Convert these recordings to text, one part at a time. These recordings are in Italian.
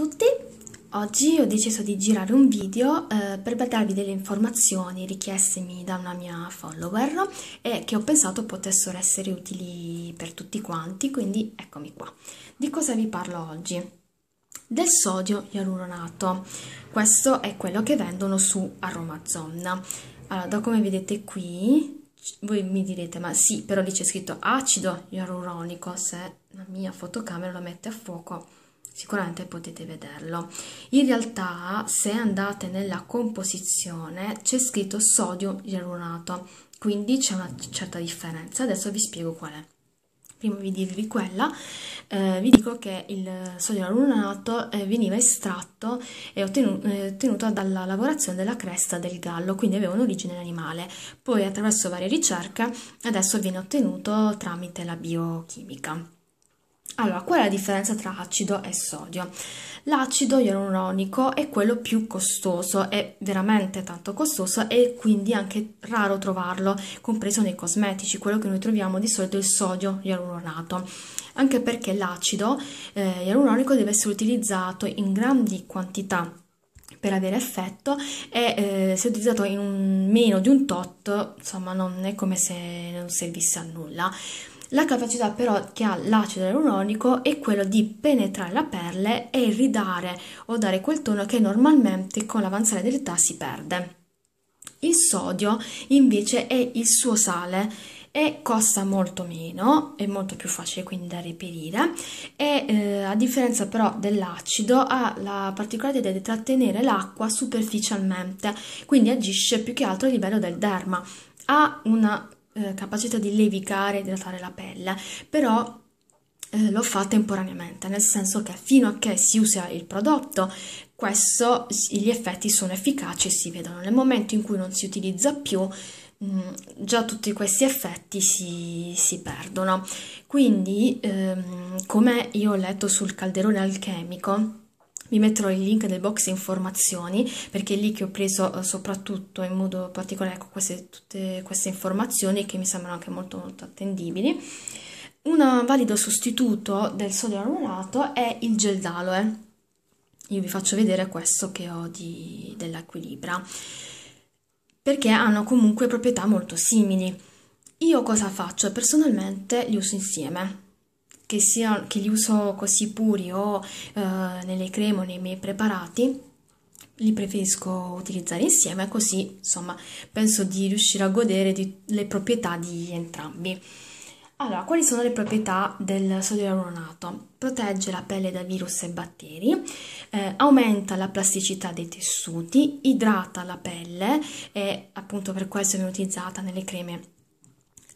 tutti! Oggi ho deciso di girare un video eh, per darvi delle informazioni richiestemi da una mia follower e che ho pensato potessero essere utili per tutti quanti, quindi eccomi qua. Di cosa vi parlo oggi? Del sodio ialuronato. Questo è quello che vendono su Aromazonna. Allora, da come vedete qui voi mi direte ma sì però lì c'è scritto acido ialuronico se la mia fotocamera lo mette a fuoco sicuramente potete vederlo in realtà se andate nella composizione c'è scritto sodio gerunato quindi c'è una certa differenza adesso vi spiego qual è prima di dirvi quella eh, vi dico che il sodio alunanato eh, veniva estratto e ottenu eh, ottenuto dalla lavorazione della cresta del gallo quindi aveva un'origine animale poi attraverso varie ricerche adesso viene ottenuto tramite la biochimica allora, qual è la differenza tra acido e sodio? L'acido ialuronico è quello più costoso, è veramente tanto costoso e quindi anche raro trovarlo, compreso nei cosmetici, quello che noi troviamo di solito è il sodio ialuronato. Anche perché l'acido eh, ialuronico deve essere utilizzato in grandi quantità per avere effetto e eh, se utilizzato in meno di un tot, insomma, non è come se non servisse a nulla. La capacità però che ha l'acido ialuronico è quella di penetrare la pelle e ridare o dare quel tono che normalmente con l'avanzare dell'età si perde. Il sodio invece è il suo sale e costa molto meno, è molto più facile quindi da reperire e eh, a differenza però dell'acido ha la particolarità di trattenere l'acqua superficialmente, quindi agisce più che altro a livello del derma. Ha una eh, capacità di levicare e idratare la pelle, però eh, lo fa temporaneamente, nel senso che fino a che si usa il prodotto, questo, gli effetti sono efficaci e si vedono. Nel momento in cui non si utilizza più, mh, mm, già tutti questi effetti si, si perdono. Quindi, ehm, come io ho letto sul calderone alchemico, vi metterò il link nel box informazioni perché è lì che ho preso eh, soprattutto in modo particolare ecco, queste, tutte queste informazioni che mi sembrano anche molto molto attendibili un valido sostituto del sodio armorato è il gel d'aloe io vi faccio vedere questo che ho di, dell'Equilibra perché hanno comunque proprietà molto simili io cosa faccio? personalmente li uso insieme che, sia, che li uso così puri o eh, nelle creme o nei miei preparati, li preferisco utilizzare insieme, così insomma penso di riuscire a godere delle proprietà di entrambi. Allora, quali sono le proprietà del sodio ialurionato? Protegge la pelle da virus e batteri, eh, aumenta la plasticità dei tessuti, idrata la pelle e appunto per questo viene utilizzata nelle creme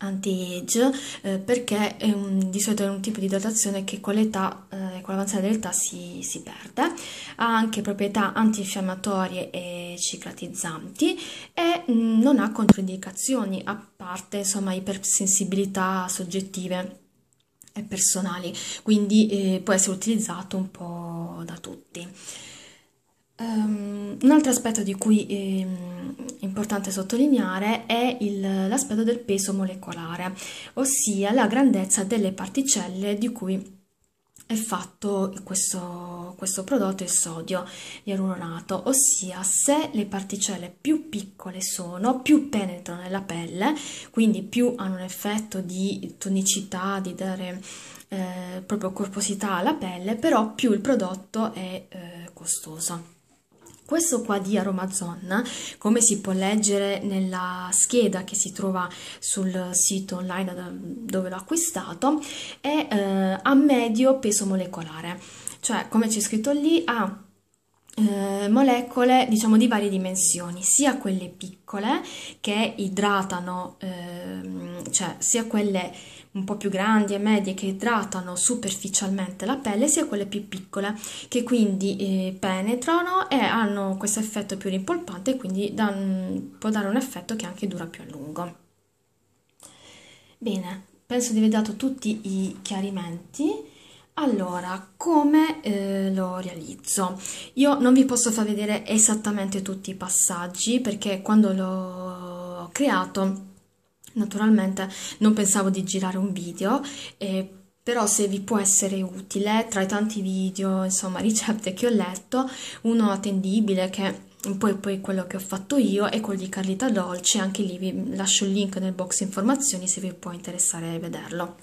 anti-age eh, perché è un, di solito è un tipo di idratazione che con l'età, eh, con l'avanzare dell'età si, si, perde, ha anche proprietà antinfiammatorie e ciclatizzanti e mm, non ha controindicazioni a parte insomma ipersensibilità soggettive e personali, quindi eh, può essere utilizzato un po' da tutti. Um, un altro aspetto di cui è ehm, importante sottolineare è il, l'aspetto del peso molecolare, ossia la grandezza delle particelle di cui è fatto questo, questo prodotto, il sodio dialuronato, ossia se le particelle più piccole sono, più penetrano nella pelle, quindi più hanno un effetto di tonicità, di dare eh, proprio corposità alla pelle, però più il prodotto è eh, costoso. Questo qua di Aromazon, come si può leggere nella scheda che si trova sul sito online dove l'ho acquistato, è eh, a medio peso molecolare, cioè come c'è scritto lì ha eh, molecole diciamo di varie dimensioni, sia quelle piccole che idratano, eh, cioè sia quelle un po' più grandi e medie che idratano superficialmente la pelle, sia quelle più piccole che quindi eh, penetrano e hanno questo effetto più rimpolpante e quindi dan, può dare un effetto che anche dura più a lungo. Bene, penso di aver dato tutti i chiarimenti. Allora, come eh, lo realizzo? Io non vi posso far vedere esattamente tutti i passaggi perché quando l'ho creato Naturalmente non pensavo di girare un video, eh, però se vi può essere utile, tra i tanti video, insomma, ricette che ho letto, uno attendibile che poi, poi quello che ho fatto io è quello di Carlita Dolce, anche lì vi lascio il link nel box informazioni se vi può interessare vederlo.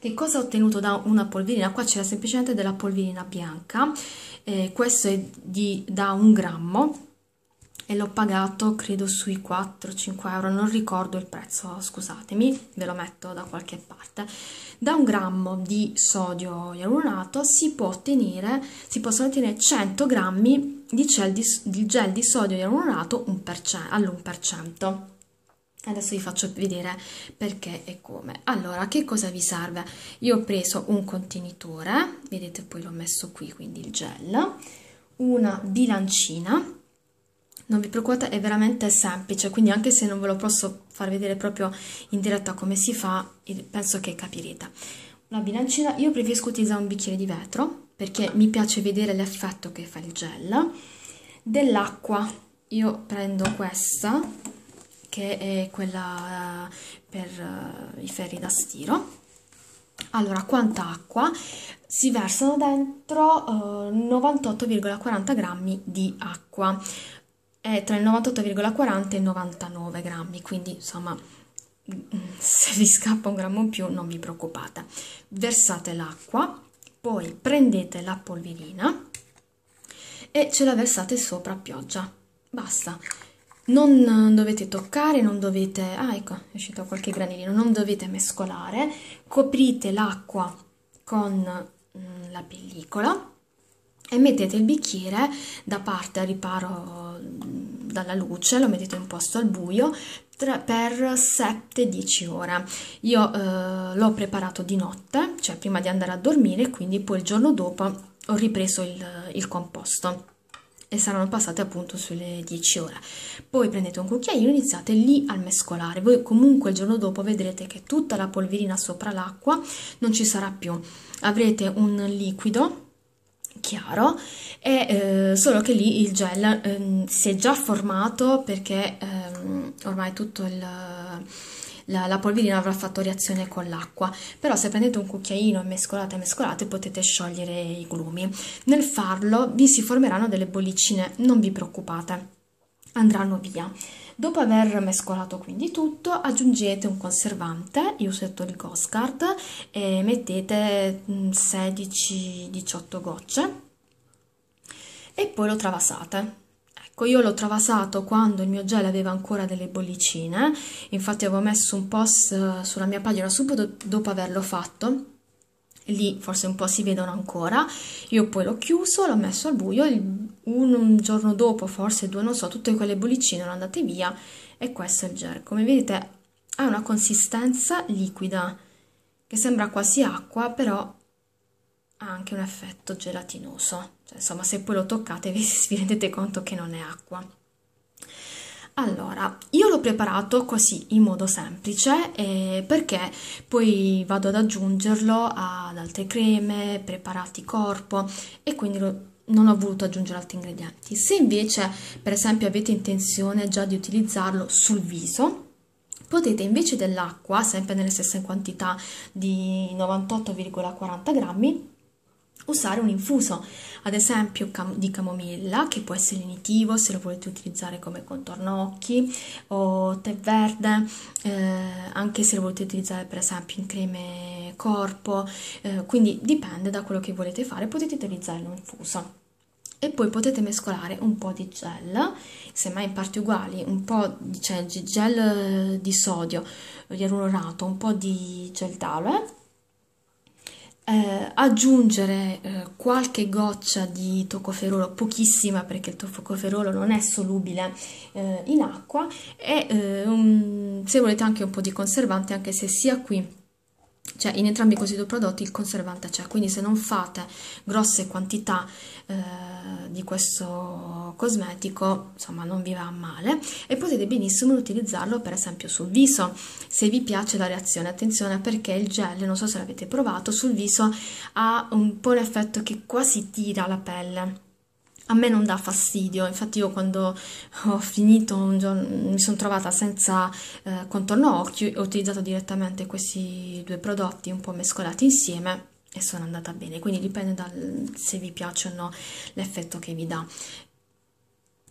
Che cosa ho ottenuto da una polverina? Qua c'era semplicemente della polverina bianca, eh, questo è di, da un grammo, e l'ho pagato credo sui 4-5 euro, non ricordo il prezzo, scusatemi, ve lo metto da qualche parte. Da un grammo di sodio ialuronato si, può ottenere, si possono ottenere 100 grammi di gel di, di, gel di sodio ialuronato all'1%. Adesso vi faccio vedere perché e come. Allora, che cosa vi serve? Io ho preso un contenitore, vedete poi l'ho messo qui, quindi il gel, una bilancina non vi preoccupate è veramente semplice quindi anche se non ve lo posso far vedere proprio in diretta come si fa penso che capirete la bilancina io preferisco utilizzare un bicchiere di vetro perché mi piace vedere l'effetto che fa il gel dell'acqua io prendo questa che è quella eh, per eh, i ferri da stiro allora quanta acqua si versano dentro 98,40 eh, grammi di acqua è tra il 98,40 e il 99 grammi, quindi insomma se vi scappa un grammo in più non vi preoccupate. Versate l'acqua, poi prendete la polverina e ce la versate sopra a pioggia, basta. Non dovete toccare, non dovete... Ah, ecco, è uscito qualche granellino. Non dovete mescolare. Coprite l'acqua con mm, la pellicola e mettete il bicchiere da parte a riparo dalla luce, lo mettete in posto al buio tra, per 7-10 ore. Io eh, l'ho preparato di notte, cioè prima di andare a dormire, quindi poi il giorno dopo ho ripreso il, il composto e saranno passate appunto sulle 10 ore. Poi prendete un cucchiaino e iniziate lì a mescolare. Voi comunque il giorno dopo vedrete che tutta la polverina sopra l'acqua non ci sarà più. Avrete un liquido chiaro, e, eh, solo che lì il gel eh, si è già formato perché ehm, ormai tutto il, la, la, polverina avrà fatto reazione con l'acqua, però se prendete un cucchiaino e mescolate e mescolate potete sciogliere i glumi. Nel farlo vi si formeranno delle bollicine, non vi preoccupate, andranno via. Dopo aver mescolato quindi tutto, aggiungete un conservante, io usetto il Goscard, e mettete 16-18 mm, gocce e poi lo travasate. Ecco, io l'ho travasato quando il mio gel aveva ancora delle bollicine, infatti avevo messo un post eh, sulla mia pagina subito dopo averlo fatto, lì forse un po' si vedono ancora, io poi l'ho chiuso, l'ho messo al buio, il un, un giorno dopo, forse due, non so, tutte quelle bollicine erano andate via e questo è il gel. Come vedete ha una consistenza liquida che sembra quasi acqua, però ha anche un effetto gelatinoso. Cioè, insomma, se poi lo toccate vi, vi rendete conto che non è acqua. Allora, io l'ho preparato così in modo semplice eh, perché poi vado ad aggiungerlo ad altre creme, preparati corpo e quindi lo, non ho voluto aggiungere altri ingredienti. Se invece, per esempio, avete intenzione già di utilizzarlo sul viso, potete invece dell'acqua, sempre nelle stesse quantità di 98,40 grammi, usare un infuso, ad esempio cam di camomilla, che può essere lenitivo se lo volete utilizzare come contorno occhi, o tè verde, eh, anche se lo volete utilizzare per esempio in creme corpo, eh, quindi dipende da quello che volete fare, potete utilizzare un infuso e poi potete mescolare un po' di gel, semmai in parti uguali, un po' di cioè, gel di sodio, di un po' di gel d'aloe eh, aggiungere eh, qualche goccia di toccoferolo, pochissima perché il toccoferolo non è solubile eh, in acqua e eh, un, se volete anche un po' di conservante anche se sia qui cioè in entrambi questi due prodotti il conservante c'è, quindi se non fate grosse quantità eh, di questo cosmetico, insomma non vi va male e potete benissimo utilizzarlo per esempio sul viso, se vi piace la reazione, attenzione perché il gel, non so se l'avete provato, sul viso ha un po' l'effetto che quasi tira la pelle a me non dà fastidio, infatti io quando ho finito un giorno mi sono trovata senza eh, contorno occhio ho utilizzato direttamente questi due prodotti un po' mescolati insieme e sono andata bene, quindi dipende dal, se vi piace o no l'effetto che vi dà.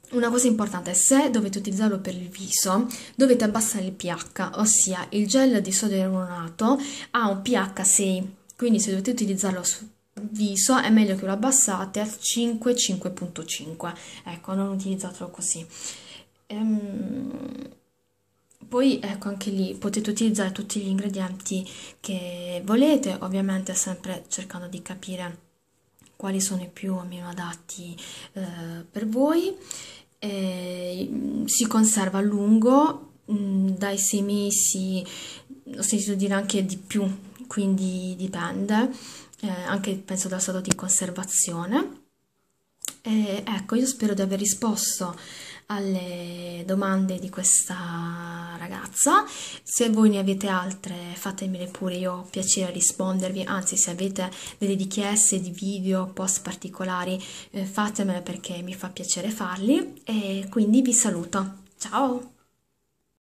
Una cosa importante, se dovete utilizzarlo per il viso, dovete abbassare il pH, ossia il gel di sodio eronato ha un pH 6, quindi se dovete utilizzarlo viso è meglio che lo abbassate al 5 5.5 ecco non utilizzatelo così ehm, poi ecco anche lì potete utilizzare tutti gli ingredienti che volete ovviamente sempre cercando di capire quali sono i più o meno adatti eh, per voi e, mm, si conserva a lungo mh, mm, dai 6 mesi ho sentito dire anche di più quindi dipende eh, anche penso dal stato di conservazione. E, ecco, io spero di aver risposto alle domande di questa ragazza. Se voi ne avete altre, fatemele pure, io ho piacere a rispondervi. Anzi, se avete delle richieste di video, post particolari, eh, fatemele perché mi fa piacere farli. E quindi vi saluto. Ciao!